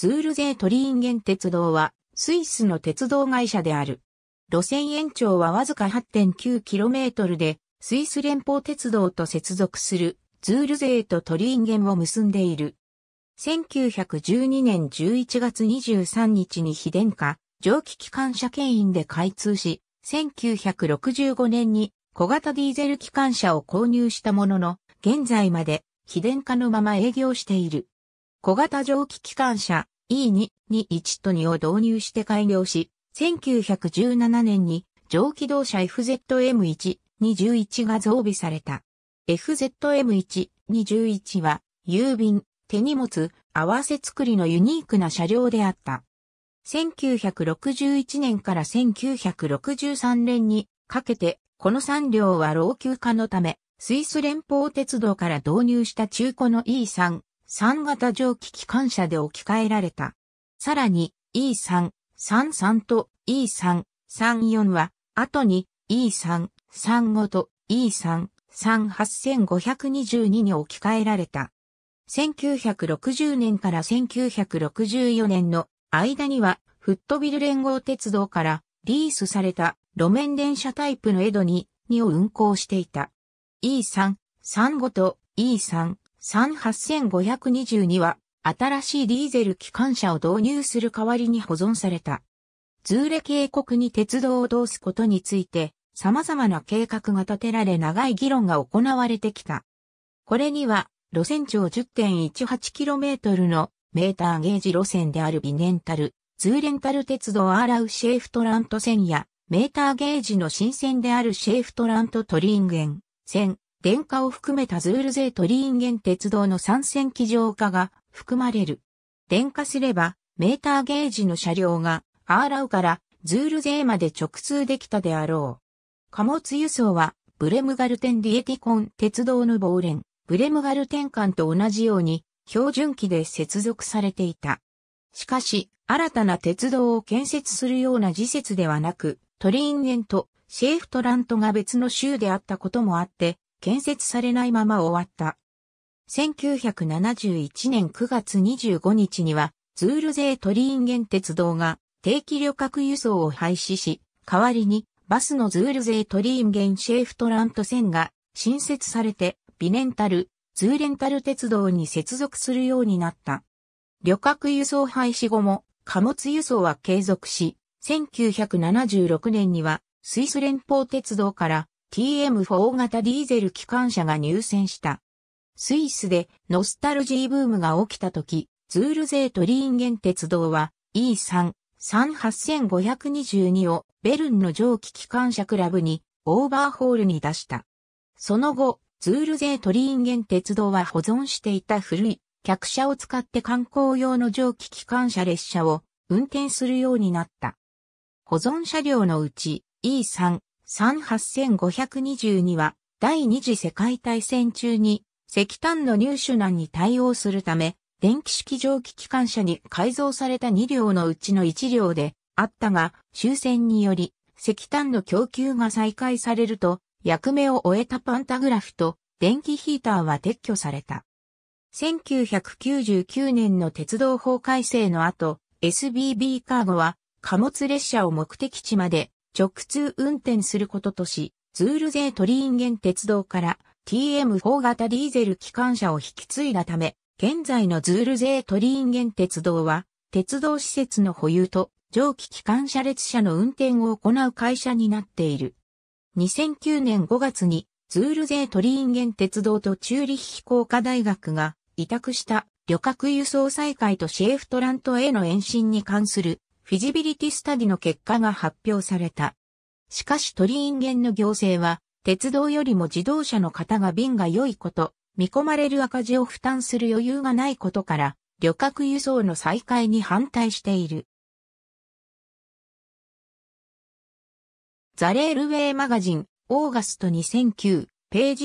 ズールゼートリーンゲン鉄道は、スイスの鉄道会社である。路線延長はわずか 8.9km で、スイス連邦鉄道と接続するズールゼートトリーンゲンを結んでいる。1912年11月23日に非電化、蒸気機関車牽引で開通し、1965年に小型ディーゼル機関車を購入したものの、現在まで非電化のまま営業している。小型蒸気機関車 E221 と2を導入して改良し、1917年に蒸気動車 FZM1、21が増備された。FZM1、21は郵便、手荷物、合わせ作りのユニークな車両であった。1961年から1963年にかけて、この3両は老朽化のため、スイス連邦鉄道から導入した中古の E3、3型蒸気機関車で置き換えられた。さらに E3、33と E3、34は、後に E3、35と E3、38522に置き換えられた。1960年から1964年の間には、フットビル連合鉄道からリースされた路面電車タイプの江戸に2を運行していた。E3、35と E3、38522は新しいディーゼル機関車を導入する代わりに保存された。ズーレ渓谷に鉄道を通すことについて様々な計画が立てられ長い議論が行われてきた。これには路線長 10.18km のメーターゲージ路線であるビネンタル、ズーレンタル鉄道アーラウシェーフトラント線やメーターゲージの新線であるシェーフトラントトリンゲン線、電化を含めたズールゼートリーンゲン鉄道の参戦機上化が含まれる。電化すれば、メーターゲージの車両がアーラウからズールゼーまで直通できたであろう。貨物輸送は、ブレムガルテン・ディエティコン鉄道のボーレン、ブレムガルテン間と同じように、標準機で接続されていた。しかし、新たな鉄道を建設するような時節ではなく、トリーンゲンとシェーフトラントが別の州であったこともあって、建設されないまま終わった。1971年9月25日には、ズールゼートリーンゲン鉄道が定期旅客輸送を廃止し、代わりにバスのズールゼートリーンゲンシェーフトラント線が新設されて、ビネンタル、ズーレンタル鉄道に接続するようになった。旅客輸送廃止後も貨物輸送は継続し、1976年にはスイス連邦鉄道から TM4 型ディーゼル機関車が入選した。スイスでノスタルジーブームが起きた時、ズールゼートリーンゲン鉄道は E3、38522をベルンの蒸気機関車クラブにオーバーホールに出した。その後、ズールゼートリーンゲン鉄道は保存していた古い客車を使って観光用の蒸気機関車列車を運転するようになった。保存車両のうち E3、38522は第二次世界大戦中に石炭の入手難に対応するため電気式蒸気機関車に改造された2両のうちの1両であったが終戦により石炭の供給が再開されると役目を終えたパンタグラフと電気ヒーターは撤去された。1999年の鉄道法改正の後、SBB カーゴは貨物列車を目的地まで直通運転することとし、ズールゼートリーンゲン鉄道から TM4 型ディーゼル機関車を引き継いだため、現在のズールゼートリーンゲン鉄道は、鉄道施設の保有と蒸気機関車列車の運転を行う会社になっている。2009年5月に、ズールゼートリーンゲン鉄道とチューリッヒ工科大学が委託した旅客輸送再開とシェーフトラントへの延伸に関するフィジビリティスタディの結果が発表された。しかし鳥人間の行政は、鉄道よりも自動車の方が便が良いこと、見込まれる赤字を負担する余裕がないことから、旅客輸送の再開に反対している。ザ・レールウェイマガジン、オーガスト2009、ページ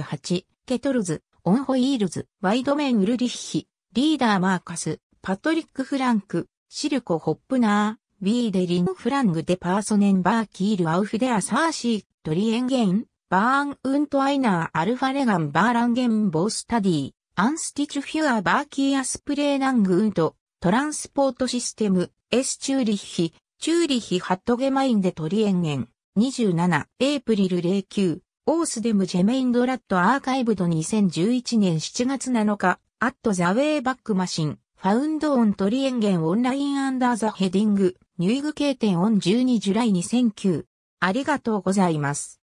38、ケトルズ、オンホイールズ、ワイドメン・ウルリッヒ、リーダー・マーカス、パトリック・フランク、シルコ・ホップナー、ウィーデリン・フラング・デ・パーソネン・バー・キール・アウフデ・ア・サーシー、トリエンゲン、バーン・ウント・アイナー・アルファレガン・バーランゲン・ボースタディ、アンスティチュ・フュア・バーキー・アスプレー・ナング・ウント、トランスポートシステム、エス・チューリッヒ、チューリッヒ・ハットゲマイン・デ・トリエンゲン、27、エイプリル09、オースデム・ジェメイン・ドラット・アーカイブド2011年7月7日、アット・ザ・ウェイ・バック・マシン。ファウンドオントリエンゲンオンラインアンダーザヘディング、ニューケ具経典オン12ジュライ2009。ありがとうございます。